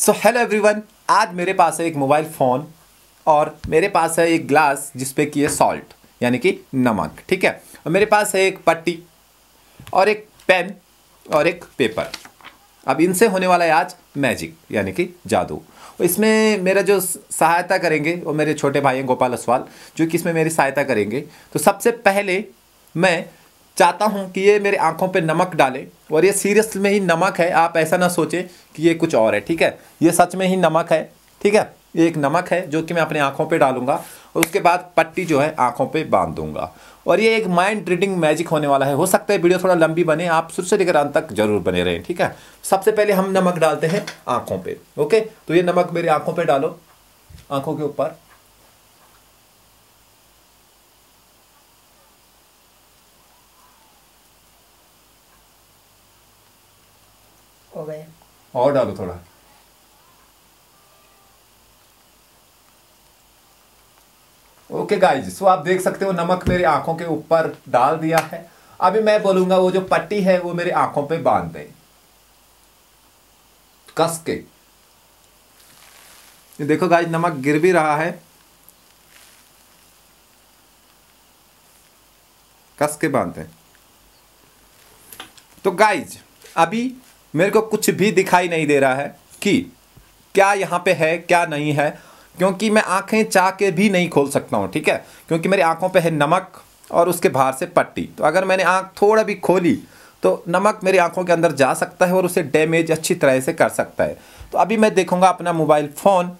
So hello everyone आज मेरे पास है एक मोबाइल फ़ोन और मेरे पास है एक ग्लास जिसपे की है सॉल्ट यानी कि नमक ठीक है और मेरे पास है एक पट्टी और एक पेन और एक पेपर अब इनसे होने वाला है आज मैजिक यानी कि जादू इसमें मेरा जो सहायता करेंगे वो मेरे छोटे भाई हैं गोपाल असवाल जो कि इसमें मेरी सहायता करेंगे तो सबसे पहले मैं चाहता हूँ कि ये मेरे आँखों पे नमक डाले और ये सीरियस में ही नमक है आप ऐसा ना सोचें कि ये कुछ और है ठीक है ये सच में ही नमक है ठीक है ये एक नमक है जो कि मैं अपने आँखों पे डालूंगा और उसके बाद पट्टी जो है आँखों पे बांध दूंगा और ये एक माइंड रीडिंग मैजिक होने वाला है हो सकता है वीडियो थोड़ा लंबी बने आप शुरू से लेकर अंत तक जरूर बने रहें ठीक है सबसे पहले हम नमक डालते हैं आँखों पर ओके तो ये नमक मेरे आँखों पर डालो आँखों के ऊपर और डालो थोड़ा ओके गाइज सो आप देख सकते हो नमक मेरी आंखों के ऊपर डाल दिया है अभी मैं बोलूंगा वो जो पट्टी है वो मेरी आंखों पे बांध दे कस के ये देखो गाइज नमक गिर भी रहा है कस के बांधते तो गाइज अभी मेरे को कुछ भी दिखाई नहीं दे रहा है कि क्या यहाँ पे है क्या नहीं है क्योंकि मैं आंखें चाह के भी नहीं खोल सकता हूँ ठीक है क्योंकि मेरी आंखों पे है नमक और उसके बाहर से पट्टी तो अगर मैंने आंख थोड़ा भी खोली तो नमक मेरी आंखों के अंदर जा सकता है और उसे डैमेज अच्छी तरह से कर सकता है तो अभी मैं देखूँगा अपना मोबाइल फ़ोन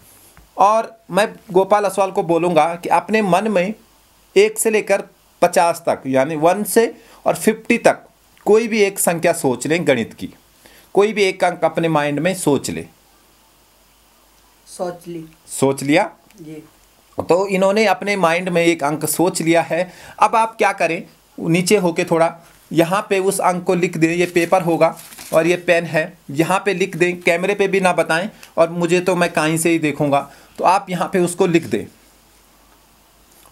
और मैं गोपाल असवाल को बोलूँगा कि अपने मन में एक से लेकर पचास तक यानी वन से और फिफ्टी तक कोई भी एक संख्या सोच लें गणित की कोई भी एक अंक अपने माइंड में सोच ले सोच ली सोच लिया जी तो इन्होंने अपने माइंड में एक अंक सोच लिया है अब आप क्या करें नीचे होके थोड़ा यहाँ पे उस अंक को लिख दें ये पेपर होगा और ये पेन है यहाँ पे लिख दें कैमरे पे भी ना बताएं और मुझे तो मैं कहीं से ही देखूँगा तो आप यहाँ पे उसको लिख दें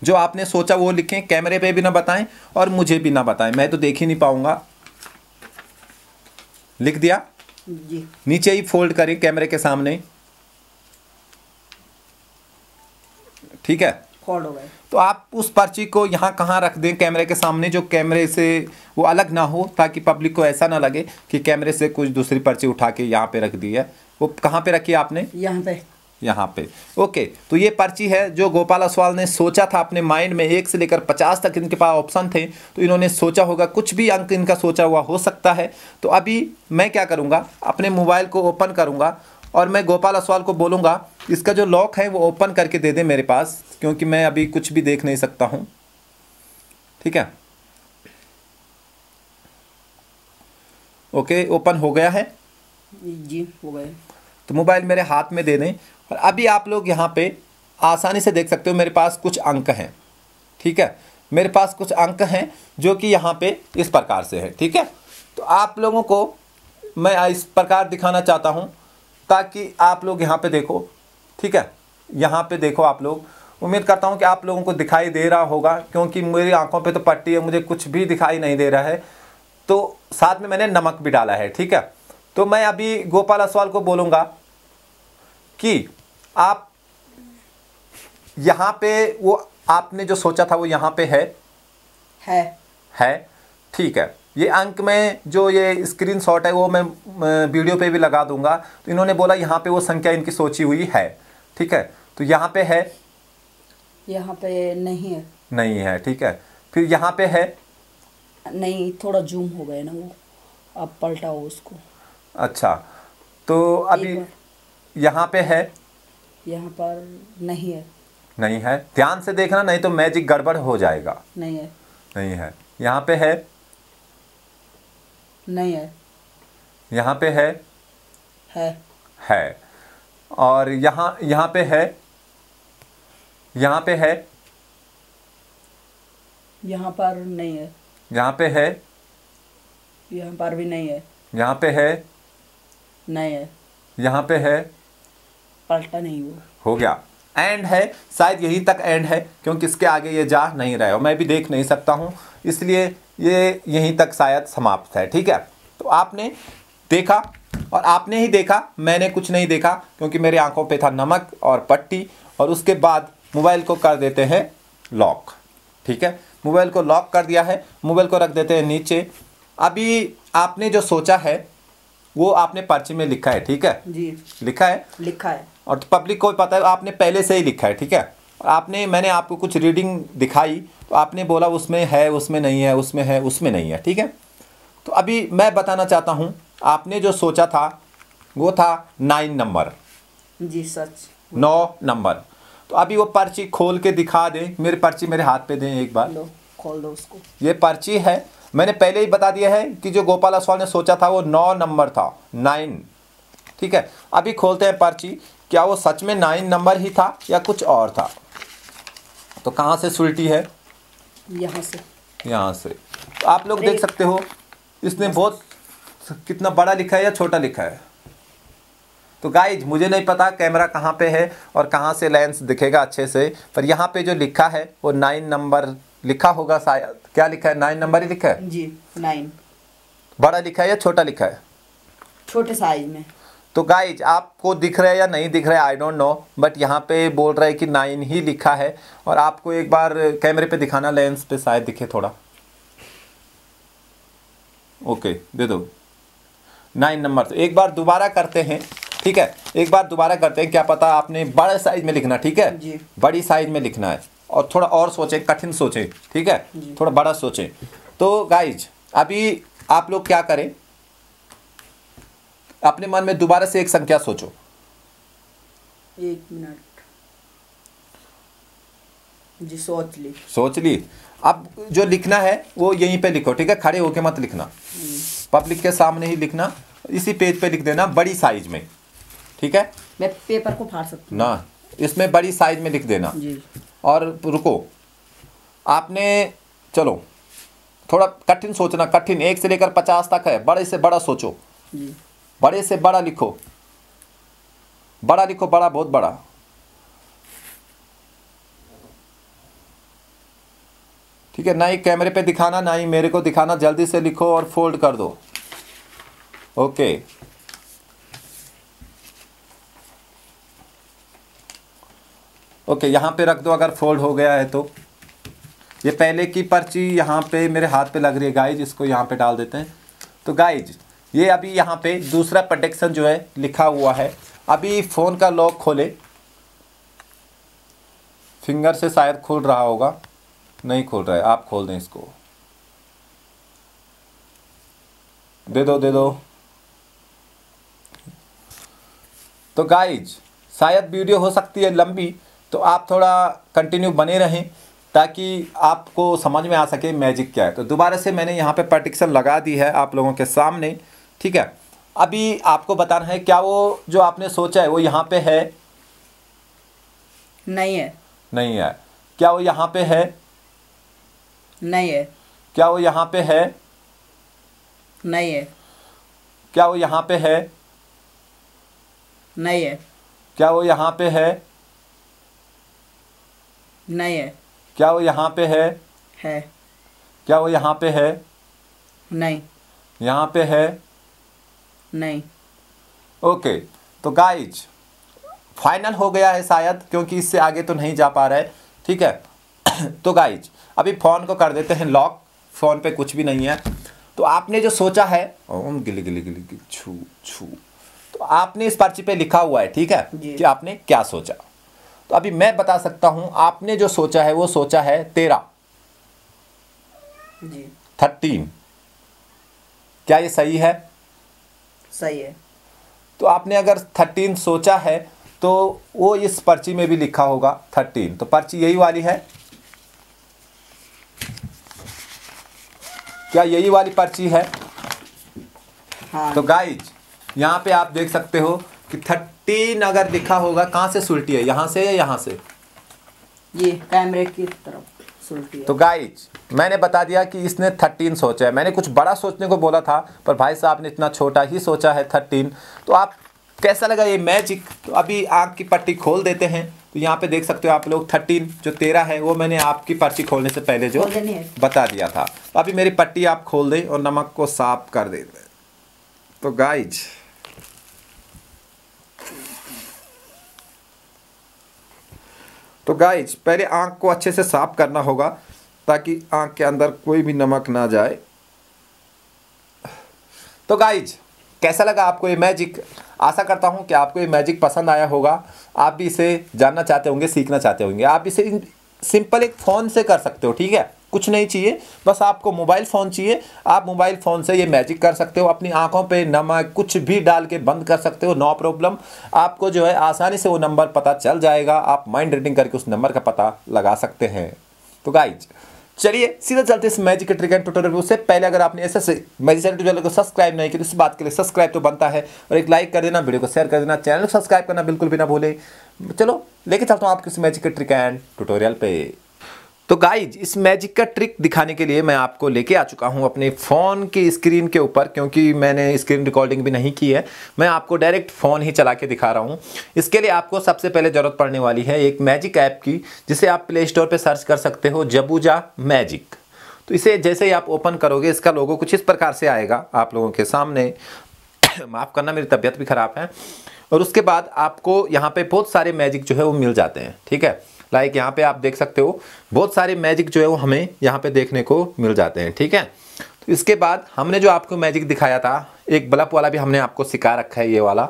जो आपने सोचा वो लिखें कैमरे पे भी ना बताएं और मुझे भी ना बताएं मैं तो देख ही नहीं पाऊँगा लिख दिया जी नीचे ही फोल्ड करें कैमरे के सामने ठीक है फोल्ड हो गए तो आप उस पर्ची को यहाँ कहाँ रख दें कैमरे के सामने जो कैमरे से वो अलग ना हो ताकि पब्लिक को ऐसा ना लगे कि कैमरे से कुछ दूसरी पर्ची उठा के यहाँ पे रख दी है वो कहाँ पे रखी आपने यहाँ पे यहाँ पे ओके तो ये पर्ची है जो गोपाल असवाल ने सोचा था अपने माइंड में एक से लेकर पचास तक इनके पास ऑप्शन थे तो इन्होंने सोचा होगा कुछ भी अंक इनका सोचा हुआ हो सकता है तो अभी मैं क्या करूँगा अपने मोबाइल को ओपन करूँगा और मैं गोपाल असवाल को बोलूँगा इसका जो लॉक है वो ओपन करके दे दें मेरे पास क्योंकि मैं अभी कुछ भी देख नहीं सकता हूँ ठीक है ओके ओपन हो गया है जी हो गया तो मोबाइल मेरे हाथ में दे दें और अभी आप लोग यहाँ पे आसानी से देख सकते हो मेरे पास कुछ अंक हैं ठीक है मेरे पास कुछ अंक हैं जो कि यहाँ पे इस प्रकार से है ठीक है तो आप लोगों को मैं इस प्रकार दिखाना चाहता हूँ ताकि आप लोग यहाँ पे देखो ठीक है यहाँ पे देखो आप लोग उम्मीद करता हूँ कि आप लोगों को दिखाई दे रहा होगा क्योंकि मेरी आँखों पर तो पट्टी है मुझे कुछ भी दिखाई नहीं दे रहा है तो साथ में मैंने नमक भी डाला है ठीक है तो मैं अभी गोपाल असवाल को बोलूँगा कि आप यहाँ पे वो आपने जो सोचा था वो यहाँ पे है है है ठीक है ये अंक में जो ये स्क्रीन शॉट है वो मैं वीडियो पे भी लगा दूंगा तो इन्होंने बोला यहाँ पे वो संख्या इनकी सोची हुई है ठीक है तो यहाँ पे है यहाँ पे नहीं है नहीं है ठीक है फिर यहाँ पे है नहीं थोड़ा जूम हो गया ना वो अब पलटाओ उसको अच्छा तो अभी यहाँ पे है यहाँ पर नहीं है नहीं है ध्यान से देखना नहीं तो मैजिक गड़बड़ हो जाएगा नहीं है नहीं है यहाँ पे है नहीं है यहाँ पे है है है और यहाँ यहाँ पे है यहाँ पे है यहाँ पर नहीं है यहाँ पे है यहाँ पर भी नहीं है यहाँ पे है नहीं है यहाँ पे है पलटा नहीं हुआ हो गया एंड है शायद यही तक एंड है क्योंकि इसके आगे ये जा नहीं रहे हो मैं भी देख नहीं सकता हूँ इसलिए ये यहीं तक शायद समाप्त है ठीक है तो आपने देखा और आपने ही देखा मैंने कुछ नहीं देखा क्योंकि मेरी आंखों पे था नमक और पट्टी और उसके बाद मोबाइल को कर देते हैं लॉक ठीक है मोबाइल को लॉक कर दिया है मोबाइल को रख देते हैं नीचे अभी आपने जो सोचा है वो आपने पर्ची में लिखा है ठीक है जी लिखा है लिखा है और तो पब्लिक को पता है आपने पहले से ही लिखा है ठीक है आपने मैंने आपको कुछ रीडिंग दिखाई तो आपने बोला उसमें है उसमें नहीं है उसमें है उसमें नहीं है ठीक है तो अभी मैं बताना चाहता हूँ आपने जो सोचा था वो था नाइन नंबर जी सच नौ नंबर तो अभी वो पर्ची खोल के दिखा दें मेरी पर्ची मेरे हाथ पे दें एक बार लो खोल दो उसको ये पर्ची है मैंने पहले ही बता दिया है कि जो गोपाल असवाल ने सोचा था वो नौ नंबर था नाइन ठीक है अभी खोलते हैं पर्ची क्या वो सच में नाइन नंबर ही था या कुछ और था तो कहाँ से सुलटी है यहाँ से यहाँ से तो आप लोग देख सकते हो इसने बहुत कितना बड़ा लिखा है या छोटा लिखा है तो गाइज मुझे नहीं पता कैमरा कहाँ पे है और कहाँ से लेंस दिखेगा अच्छे से पर यहाँ पे जो लिखा है वो नाइन नंबर लिखा होगा शायद क्या लिखा है नाइन नंबर ही लिखा है जी नाइन बड़ा लिखा है या छोटा लिखा है छोटे साइज में तो गाइज आपको दिख रहा है या नहीं दिख रहा है आई डोंट नो बट यहाँ पे बोल रहा है कि नाइन ही लिखा है और आपको एक बार कैमरे पे दिखाना लेंस पे शायद दिखे थोड़ा ओके दे दो नाइन नंबर तो एक बार दोबारा करते हैं ठीक है एक बार दोबारा करते हैं क्या पता आपने बड़े साइज में लिखना ठीक है बड़ी साइज में लिखना है और थोड़ा और सोचे कठिन सोचे ठीक है थोड़ा बड़ा सोचे तो गाइज अभी आप लोग क्या करें अपने मन में दोबारा से एक संख्या सोचो एक मिनट जी सोच ली सोच ली अब जो लिखना है वो यहीं पे लिखो ठीक है खड़े होके मत लिखना हम्म। पब्लिक के सामने ही लिखना इसी पेज पे लिख देना बड़ी साइज में ठीक है मैं पेपर को फाड़ सकती ना इसमें बड़ी साइज में लिख देना जी। और रुको आपने चलो थोड़ा कठिन सोचना कठिन एक से लेकर पचास तक है बड़े से बड़ा सोचो जी बड़े से बड़ा लिखो बड़ा लिखो बड़ा बहुत बड़ा ठीक है ना ही कैमरे पे दिखाना ना ही मेरे को दिखाना जल्दी से लिखो और फोल्ड कर दो ओके ओके यहां पे रख दो अगर फोल्ड हो गया है तो ये पहले की पर्ची यहाँ पे मेरे हाथ पे लग रही है गाइज इसको यहाँ पे डाल देते हैं तो गाइज ये अभी यहाँ पे दूसरा प्रोटेक्शन जो है लिखा हुआ है अभी फ़ोन का लॉक खोले फिंगर से शायद खुल रहा होगा नहीं खोल रहा है आप खोल दें इसको दे दो दे दो तो गाइज शायद वीडियो हो सकती है लंबी तो आप थोड़ा कंटिन्यू बने रहें ताकि आपको समझ में आ सके मैजिक क्या है तो दोबारा से मैंने यहाँ पे पार्टिक्सन लगा दी है आप लोगों के सामने ठीक है अभी आपको बताना है क्या वो जो आपने सोचा है वो यहाँ पे है नहीं है नहीं है क्या वो यहाँ पे है नहीं है क्या वो यहाँ पे है नहीं है क्या वो यहाँ पे है नहीं है क्या वो यहाँ पे है नहीं है क्या वो यहाँ पे है है क्या वो यहाँ पे है नहीं यहाँ पे है नहीं ओके तो गाइज फाइनल हो गया है शायद क्योंकि इससे आगे तो नहीं जा पा रहे ठीक है तो गाइज अभी फ़ोन को कर देते हैं लॉक फ़ोन पे कुछ भी नहीं है तो आपने जो सोचा है ओम गिली गिली गिली गिली छू छू तो आपने इस पर्ची पे लिखा हुआ है ठीक है कि आपने क्या सोचा तो अभी मैं बता सकता हूँ आपने जो सोचा है वो सोचा है तेरा थर्टीन क्या ये सही है सही है तो आपने अगर थर्टीन सोचा है तो वो इस पर्ची में भी लिखा होगा थर्टीन तो पर्ची यही वाली है क्या यही वाली पर्ची है हाँ। तो गाइज यहाँ पे आप देख सकते हो कि थर्टीन अगर लिखा होगा कहाँ से सुलटी है यहाँ से या यहाँ से ये कैमरे की तरफ सुलटी है तो गाइज मैंने बता दिया कि इसने थर्टीन सोचा है मैंने कुछ बड़ा सोचने को बोला था पर भाई साहब ने इतना छोटा ही सोचा है थर्टीन तो आप कैसा लगा ये मैजिक तो अभी आँख की पट्टी खोल देते हैं तो यहाँ पे देख सकते हो आप लोग थर्टीन जो तेरह है वो मैंने आपकी पर्ची खोलने से पहले जो बता दिया था अभी मेरी पट्टी आप खोल दें और नमक को साफ कर दे तो गाइज तो गाइज पहले आँख को अच्छे से साफ करना होगा ताकि आंख के अंदर कोई भी नमक ना जाए तो गाइज कैसा लगा आपको ये मैजिक आशा करता हूँ कि आपको ये मैजिक पसंद आया होगा आप भी इसे जानना चाहते होंगे सीखना चाहते होंगे आप इसे सिंपल एक फ़ोन से कर सकते हो ठीक है कुछ नहीं चाहिए बस आपको मोबाइल फ़ोन चाहिए आप मोबाइल फ़ोन से ये मैजिक कर सकते हो अपनी आंखों पे नमक कुछ भी डाल के बंद कर सकते हो नो प्रॉब्लम आपको जो है आसानी से वो नंबर पता चल जाएगा आप माइंड रीडिंग करके उस नंबर का पता लगा सकते हैं तो गाइज चलिए सीधा चलते इस मैजिक के ट्रिक एंड ट्यूटोरियल उससे पहले अगर आपने ऐसे से मैजिक चैनल ट्यूटोरियल को सब्सक्राइब नहीं किया तो इस बात के लिए सब्सक्राइब तो बनता है और एक लाइक कर देना वीडियो को शेयर कर देना चैनल को सब्सक्राइब करना बिल्कुल भी ना भूलें चलो लेके चलता हूँ आपके इस मैजिक के ट्रिक एंड ट्यूटोरियल पे तो गाइज इस मैजिक का ट्रिक दिखाने के लिए मैं आपको लेके आ चुका हूँ अपने फ़ोन की स्क्रीन के ऊपर क्योंकि मैंने स्क्रीन रिकॉर्डिंग भी नहीं की है मैं आपको डायरेक्ट फ़ोन ही चला के दिखा रहा हूँ इसके लिए आपको सबसे पहले ज़रूरत पड़ने वाली है एक मैजिक ऐप की जिसे आप प्ले स्टोर पर सर्च कर सकते हो जबूजा मैजिक तो इसे जैसे ही आप ओपन करोगे इसका लोगो कुछ इस प्रकार से आएगा आप लोगों के सामने माफ़ करना मेरी तबीयत भी ख़राब है और उसके बाद आपको यहाँ पे बहुत सारे मैजिक जो है वो मिल जाते हैं ठीक है लाइक यहाँ पे आप देख सकते हो बहुत सारे मैजिक जो है वो हमें यहाँ पे देखने को मिल जाते हैं ठीक है तो इसके बाद हमने जो आपको मैजिक दिखाया था एक बल्ब वाला भी हमने आपको सिखा रखा है ये वाला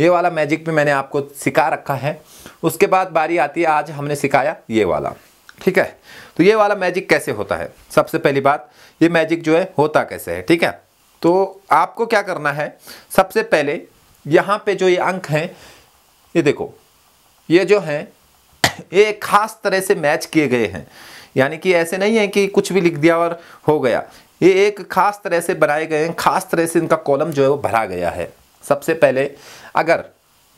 ये वाला मैजिक भी मैंने आपको सिखा रखा है उसके बाद बारी आती है आज हमने सिखाया ये वाला ठीक है तो ये वाला मैजिक कैसे होता है सबसे पहली बात ये मैजिक जो है होता कैसे है ठीक है तो आपको क्या करना है सबसे पहले यहाँ पे जो ये अंक हैं ये देखो ये जो हैं ये खास तरह से मैच किए गए हैं यानी कि ऐसे नहीं है कि कुछ भी लिख दिया और हो गया ये एक खास तरह से बनाए गए हैं खास तरह से इनका कॉलम जो है वो भरा गया है सबसे पहले अगर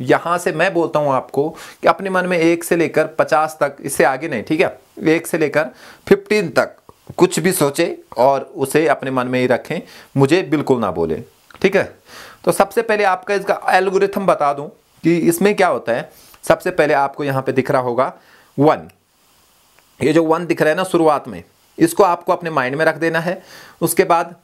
यहाँ से मैं बोलता हूँ आपको कि अपने मन में एक से लेकर पचास तक इससे आगे नहीं ठीक है एक से लेकर फिफ्टीन तक कुछ भी सोचे और उसे अपने मन में ही रखें मुझे बिल्कुल ना बोले ठीक है तो सबसे पहले आपका इसका एल्गोरिथम बता दूं कि इसमें क्या होता है सबसे पहले आपको यहाँ पे दिख रहा होगा वन ये जो वन दिख रहा है ना शुरुआत में इसको आपको अपने माइंड में रख देना है उसके बाद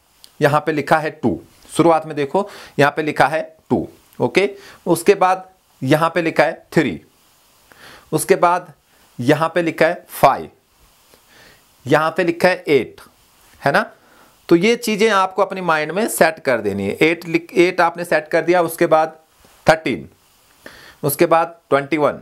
यहाँ पे लिखा है टू शुरुआत में देखो यहाँ पे लिखा है टू ओके उसके बाद यहाँ पे लिखा है थ्री उसके बाद यहाँ पे लिखा है फाइव यहाँ पे लिखा है एट है ना तो ये चीज़ें आपको अपने माइंड में सेट कर देनी है एट लिख एट आपने सेट कर दिया उसके बाद थर्टीन उसके बाद 21,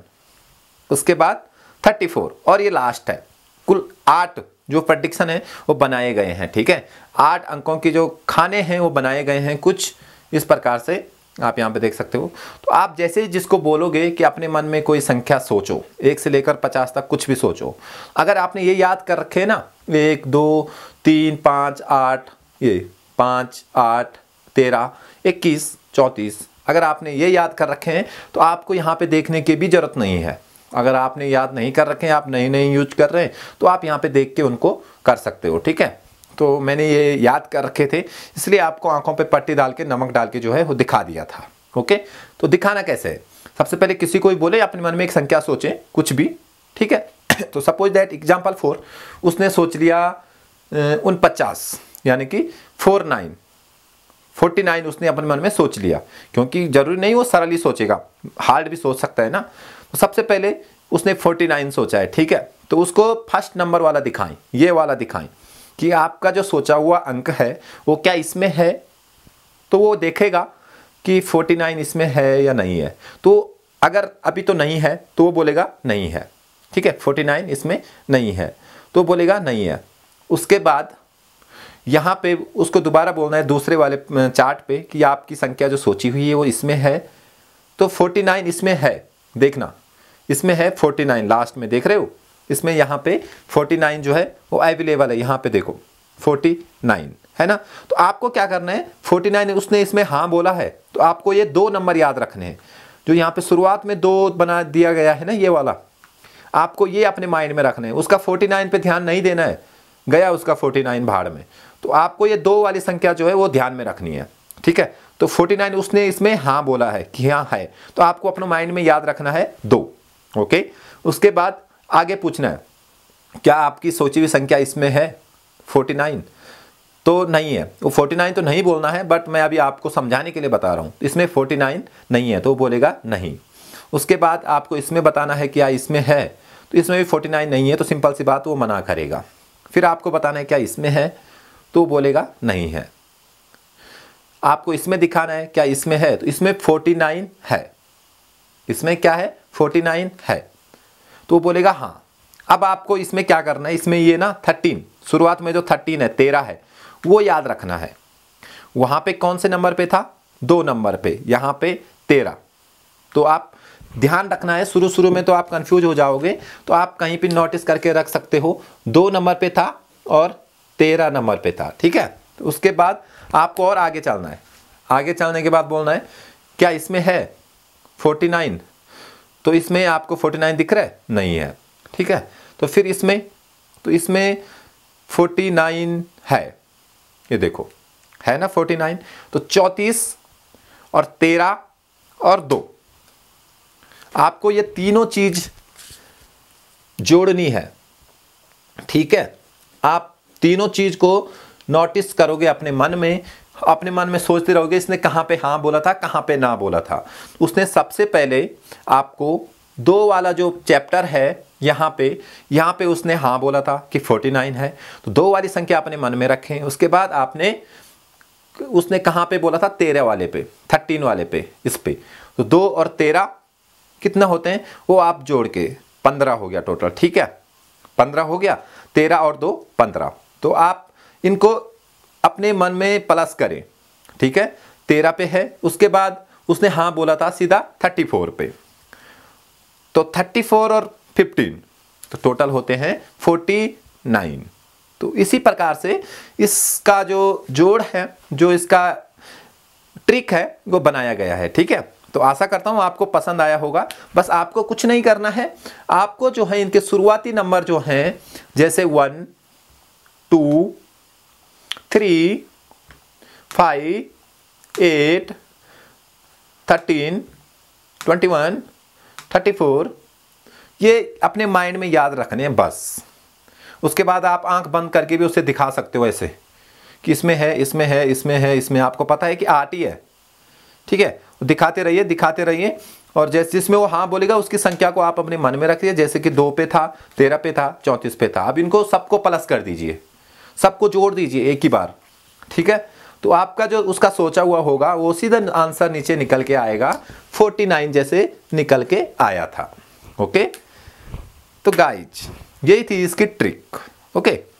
उसके बाद 34 और ये लास्ट है कुल आठ जो प्रडिक्शन है वो बनाए गए हैं ठीक है आठ अंकों के जो खाने हैं वो बनाए गए हैं कुछ इस प्रकार से आप यहाँ पे देख सकते हो तो आप जैसे जिसको बोलोगे कि अपने मन में कोई संख्या सोचो एक से लेकर पचास तक कुछ भी सोचो अगर आपने ये याद कर रखे ना एक दो तीन पाँच आठ ये पाँच आठ तेरह इक्कीस चौंतीस अगर आपने ये याद कर रखे हैं तो आपको यहाँ पे देखने की भी ज़रूरत नहीं है अगर आपने याद नहीं कर रखे हैं आप नई नई यूज कर रहे हैं तो आप यहाँ पे देख के उनको कर सकते हो ठीक है तो मैंने ये याद कर रखे थे इसलिए आपको आंखों पे पट्टी डाल के नमक डाल के जो है वो दिखा दिया था ओके तो दिखाना कैसे है सबसे पहले किसी को भी बोले अपने मन में एक संख्या सोचें कुछ भी ठीक है तो सपोज दैट एग्जाम्पल फोर उसने सोच लिया उन पचास यानी कि फोर नाइन फोर्टी नाइन उसने अपने मन में सोच लिया क्योंकि जरूरी नहीं वो सरल ही सोचेगा हार्ड भी सोच सकता है ना तो सबसे पहले उसने फोर्टी नाइन सोचा है ठीक है तो उसको फर्स्ट नंबर वाला दिखाएं ये वाला दिखाएं कि आपका जो सोचा हुआ अंक है वो क्या इसमें है तो वो देखेगा कि फोर्टी नाइन इसमें है या नहीं है तो अगर अभी तो नहीं है तो वो बोलेगा नहीं है ठीक है फोर्टी नाइन इसमें नहीं है तो बोलेगा नहीं है उसके बाद यहाँ पे उसको दोबारा बोलना है दूसरे वाले चार्ट पे कि आपकी संख्या जो सोची हुई है वो इसमें है तो 49 इसमें है देखना इसमें है 49 लास्ट में देख रहे हो इसमें यहाँ पे 49 जो है वो अवेलेबल है यहाँ पे देखो 49 है ना तो आपको क्या करना है 49 उसने इसमें हाँ बोला है तो आपको ये दो नंबर याद रखने हैं जो यहाँ पे शुरुआत में दो बना दिया गया है ना ये वाला आपको ये अपने माइंड में रखना है उसका 49 पे ध्यान नहीं देना है गया उसका 49 भाड़ में तो आपको ये दो वाली संख्या जो है वो ध्यान में रखनी है ठीक है तो 49 उसने इसमें हाँ बोला है कि हाँ है तो आपको अपने माइंड में याद रखना है दो ओके उसके बाद आगे पूछना है क्या आपकी सोची हुई संख्या इसमें है 49 तो नहीं है वो 49 तो नहीं बोलना है बट मैं अभी आपको समझाने के लिए बता रहा हूँ इसमें नाइन नहीं है तो वो बोलेगा नहीं उसके बाद आपको इसमें बताना है क्या इसमें है तो इसमें भी नाइन नहीं है तो सिंपल सी बात वो मना करेगा फिर आपको बताना है क्या इसमें है तो बोलेगा नहीं है आपको इसमें दिखाना है क्या इसमें है तो इसमें फोर्टी नाइन है इसमें क्या है फोर्टी नाइन है तो बोलेगा हाँ अब आपको इसमें क्या करना है इसमें ये ना थर्टीन शुरुआत में जो थर्टीन है तेरह है वो याद रखना है वहां पे कौन से नंबर पे था दो नंबर पे यहां पे तेरह तो आप ध्यान रखना है शुरू शुरू में तो आप कंफ्यूज हो जाओगे तो आप कहीं पर नोटिस करके रख सकते हो दो नंबर पे था और तेरह नंबर पे था ठीक है तो उसके बाद आपको और आगे चलना है आगे चलने के बाद बोलना है क्या इसमें है फोर्टी नाइन तो इसमें आपको फोर्टी नाइन दिख रहा है नहीं है ठीक है तो फिर इसमें तो इसमें फोर्टी नाइन है ये देखो है ना फोर्टी नाइन तो चौंतीस और तेरह और दो आपको ये तीनों चीज जोड़नी है ठीक है आप तीनों चीज को नोटिस करोगे अपने मन में अपने मन में सोचते रहोगे इसने कहाँ पे हाँ बोला था कहाँ पे ना बोला था उसने सबसे पहले आपको दो वाला जो चैप्टर है यहाँ पे यहाँ पे उसने हाँ बोला था कि 49 है तो दो वाली संख्या अपने मन में रखें उसके बाद आपने उसने कहाँ पे बोला था तेरह वाले पे थर्टीन वाले पे इस पे तो दो और तेरह कितना होते हैं वो आप जोड़ के पंद्रह हो गया टोटल ठीक है पंद्रह हो गया तेरह और दो पंद्रह तो आप इनको अपने मन में प्लस करें ठीक है तेरह पे है उसके बाद उसने हाँ बोला था सीधा थर्टी फोर पे तो थर्टी फोर और फिफ्टीन तो टोटल होते हैं फोर्टी नाइन तो इसी प्रकार से इसका जो जोड़ है जो इसका ट्रिक है वो बनाया गया है ठीक है तो आशा करता हूँ आपको पसंद आया होगा बस आपको कुछ नहीं करना है आपको जो है इनके शुरुआती नंबर जो हैं जैसे one two three five eight thirteen twenty one thirty four ये अपने माइंड में याद रखने हैं बस उसके बाद आप आंख बंद करके भी उसे दिखा सकते हो ऐसे कि इसमें है इसमें है इसमें है इसमें आपको पता है कि आठ ही है ठीक है दिखाते रहिए दिखाते रहिए और जैसे जिसमें वो हाँ बोलेगा उसकी संख्या को आप अपने मन में रखिए जैसे कि दो पे था तेरह पे था चौंतीस पे था अब इनको सबको प्लस कर दीजिए सबको जोड़ दीजिए एक ही बार ठीक है तो आपका जो उसका सोचा हुआ होगा वो सीधा आंसर नीचे निकल के आएगा 49 जैसे निकल के आया था ओके तो गाइज यही थी इसकी ट्रिक ओके